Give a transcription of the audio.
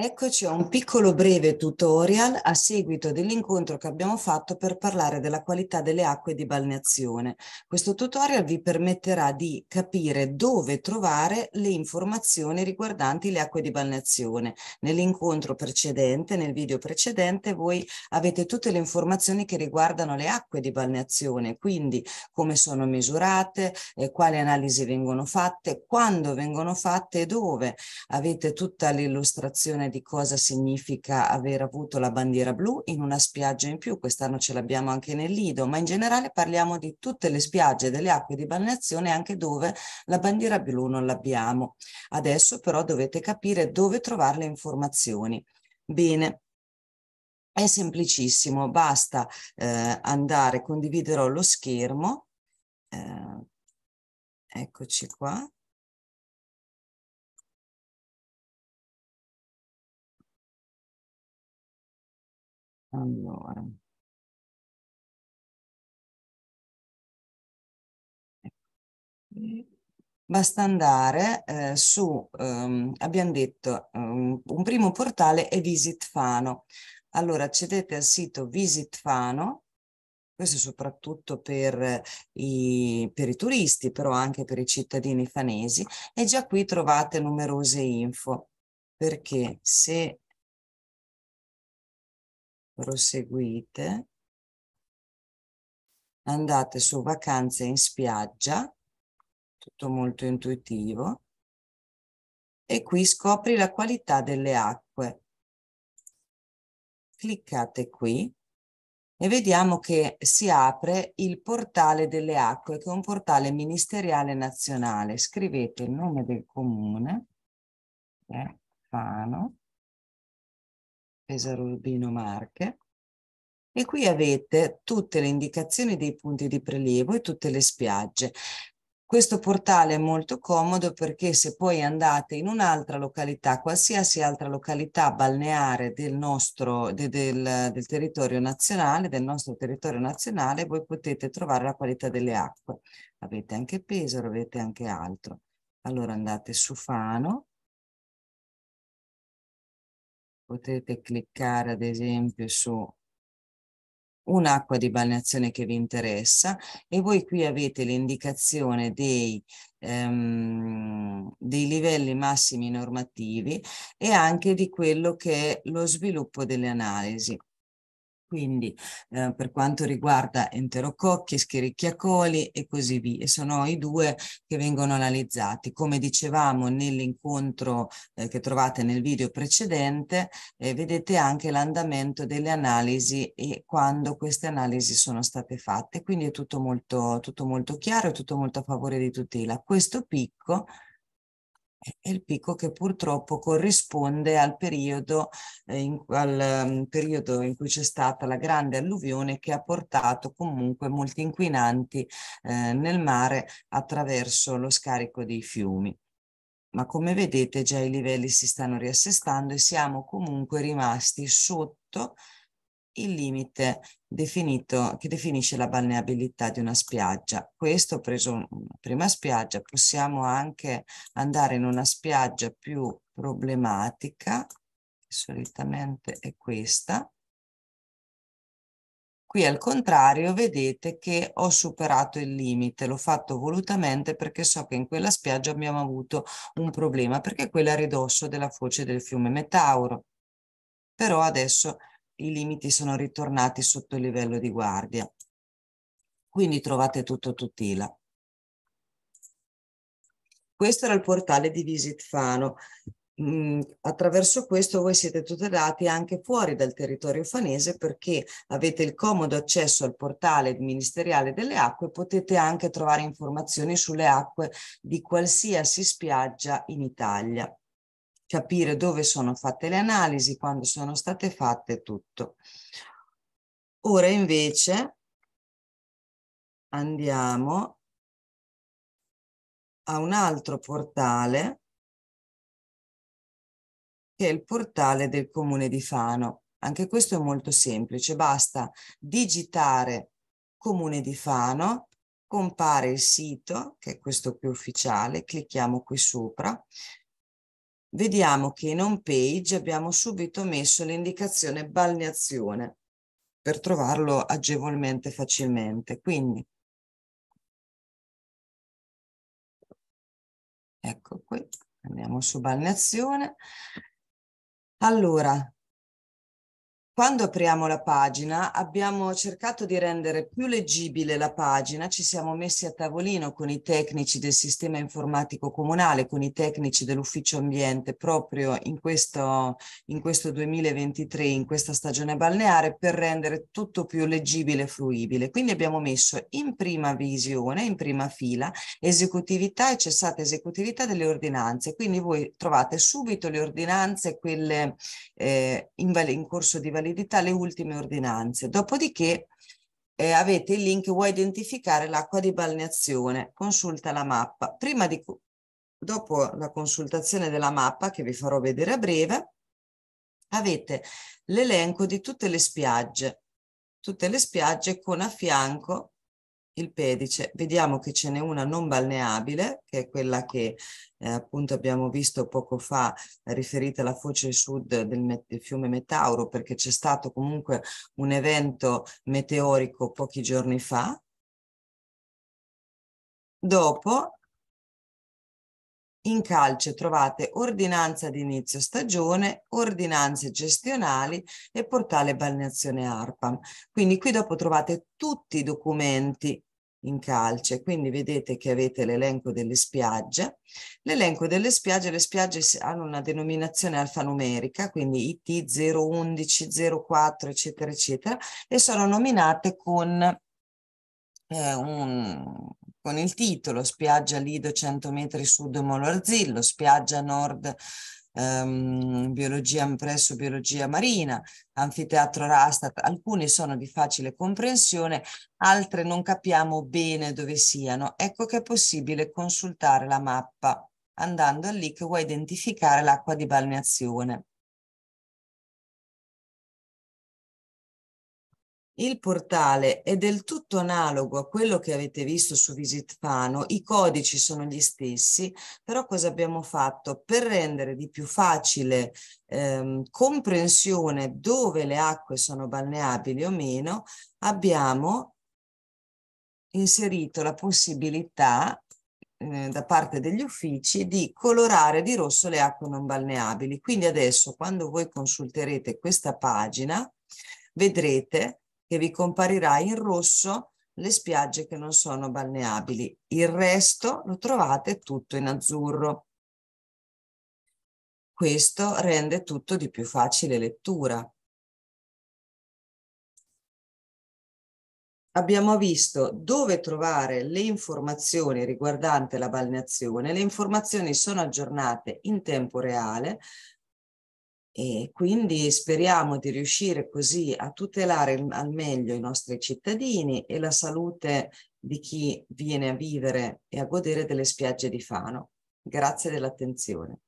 Eccoci a un piccolo breve tutorial a seguito dell'incontro che abbiamo fatto per parlare della qualità delle acque di balneazione. Questo tutorial vi permetterà di capire dove trovare le informazioni riguardanti le acque di balneazione. Nell'incontro precedente, nel video precedente, voi avete tutte le informazioni che riguardano le acque di balneazione, quindi come sono misurate, eh, quali analisi vengono fatte, quando vengono fatte e dove. Avete tutta l'illustrazione di cosa significa aver avuto la bandiera blu in una spiaggia in più, quest'anno ce l'abbiamo anche nel Lido, ma in generale parliamo di tutte le spiagge delle acque di balneazione anche dove la bandiera blu non l'abbiamo. Adesso però dovete capire dove trovare le informazioni. Bene, è semplicissimo, basta eh, andare, condividerò lo schermo, eh, eccoci qua, Allora. Basta andare eh, su, ehm, abbiamo detto, ehm, un primo portale è Visit Fano. Allora accedete al sito Visit Fano, questo soprattutto per eh, i, per i, turisti, però anche per i cittadini fanesi, e già qui trovate numerose info, perché se proseguite, andate su vacanze in spiaggia, tutto molto intuitivo, e qui scopri la qualità delle acque. Cliccate qui e vediamo che si apre il portale delle acque, che è un portale ministeriale nazionale. Scrivete il nome del comune, che eh, Fano, Pesaro Urbino Marche e qui avete tutte le indicazioni dei punti di prelievo e tutte le spiagge. Questo portale è molto comodo perché se poi andate in un'altra località, qualsiasi altra località balneare del nostro de, del, del territorio nazionale, del nostro territorio nazionale, voi potete trovare la qualità delle acque. Avete anche Pesaro, avete anche altro. Allora andate su Fano, potete cliccare ad esempio su un'acqua di balneazione che vi interessa e voi qui avete l'indicazione dei, ehm, dei livelli massimi normativi e anche di quello che è lo sviluppo delle analisi. Quindi eh, per quanto riguarda enterococchi, schiricchiacoli e così via, sono i due che vengono analizzati. Come dicevamo nell'incontro eh, che trovate nel video precedente, eh, vedete anche l'andamento delle analisi e quando queste analisi sono state fatte. Quindi è tutto molto, tutto molto chiaro, e tutto molto a favore di tutela. Questo picco è il picco che purtroppo corrisponde al periodo, eh, in, al, um, periodo in cui c'è stata la grande alluvione che ha portato comunque molti inquinanti eh, nel mare attraverso lo scarico dei fiumi. Ma come vedete già i livelli si stanno riassestando e siamo comunque rimasti sotto il limite definito, che definisce la balneabilità di una spiaggia. Questo, preso una mm, prima spiaggia, possiamo anche andare in una spiaggia più problematica, che solitamente è questa. Qui al contrario vedete che ho superato il limite, l'ho fatto volutamente perché so che in quella spiaggia abbiamo avuto un problema, perché quella è a ridosso della foce del fiume Metauro però adesso i limiti sono ritornati sotto il livello di guardia. Quindi trovate tutto tutela. Questo era il portale di Visit Fano. Mm, attraverso questo voi siete tutelati anche fuori dal territorio fanese perché avete il comodo accesso al portale ministeriale delle acque e potete anche trovare informazioni sulle acque di qualsiasi spiaggia in Italia capire dove sono fatte le analisi, quando sono state fatte, tutto. Ora invece andiamo a un altro portale che è il portale del comune di Fano. Anche questo è molto semplice, basta digitare comune di Fano, compare il sito che è questo più ufficiale, clicchiamo qui sopra, vediamo che in home page abbiamo subito messo l'indicazione balneazione per trovarlo agevolmente facilmente. Quindi, ecco qui, andiamo su balneazione. Allora, quando apriamo la pagina abbiamo cercato di rendere più leggibile la pagina, ci siamo messi a tavolino con i tecnici del sistema informatico comunale, con i tecnici dell'ufficio ambiente proprio in questo, in questo 2023, in questa stagione balneare, per rendere tutto più leggibile e fruibile. Quindi abbiamo messo in prima visione, in prima fila, esecutività e cessata esecutività delle ordinanze. Quindi voi trovate subito le ordinanze, quelle eh, in, in corso di valutazione validità le ultime ordinanze. Dopodiché eh, avete il link vuoi identificare l'acqua di balneazione, consulta la mappa. Prima di, dopo la consultazione della mappa, che vi farò vedere a breve, avete l'elenco di tutte le spiagge, tutte le spiagge con a fianco il pedice, vediamo che ce n'è una non balneabile, che è quella che eh, appunto abbiamo visto poco fa riferita alla foce sud del, Met del fiume Metauro, perché c'è stato comunque un evento meteorico pochi giorni fa. Dopo in calce trovate ordinanza di inizio stagione, ordinanze gestionali e portale balneazione ARPAM. Quindi qui dopo trovate tutti i documenti in calce. Quindi vedete che avete l'elenco delle spiagge. L'elenco delle spiagge, le spiagge hanno una denominazione alfanumerica, quindi IT 011, 04, eccetera, eccetera, e sono nominate con, eh, un, con il titolo spiaggia Lido 100 metri sud Molorzillo, spiaggia nord ehm, biologia presso biologia marina, anfiteatro Rastat, alcuni sono di facile comprensione, altre non capiamo bene dove siano. Ecco che è possibile consultare la mappa andando al LIC puoi identificare l'acqua di balneazione. Il portale è del tutto analogo a quello che avete visto su VisitFano, i codici sono gli stessi, però cosa abbiamo fatto? Per rendere di più facile ehm, comprensione dove le acque sono balneabili o meno, abbiamo inserito la possibilità eh, da parte degli uffici di colorare di rosso le acque non balneabili. Quindi adesso quando voi consulterete questa pagina vedrete che vi comparirà in rosso le spiagge che non sono balneabili. Il resto lo trovate tutto in azzurro. Questo rende tutto di più facile lettura. Abbiamo visto dove trovare le informazioni riguardante la balneazione. Le informazioni sono aggiornate in tempo reale e quindi speriamo di riuscire così a tutelare al meglio i nostri cittadini e la salute di chi viene a vivere e a godere delle spiagge di Fano. Grazie dell'attenzione.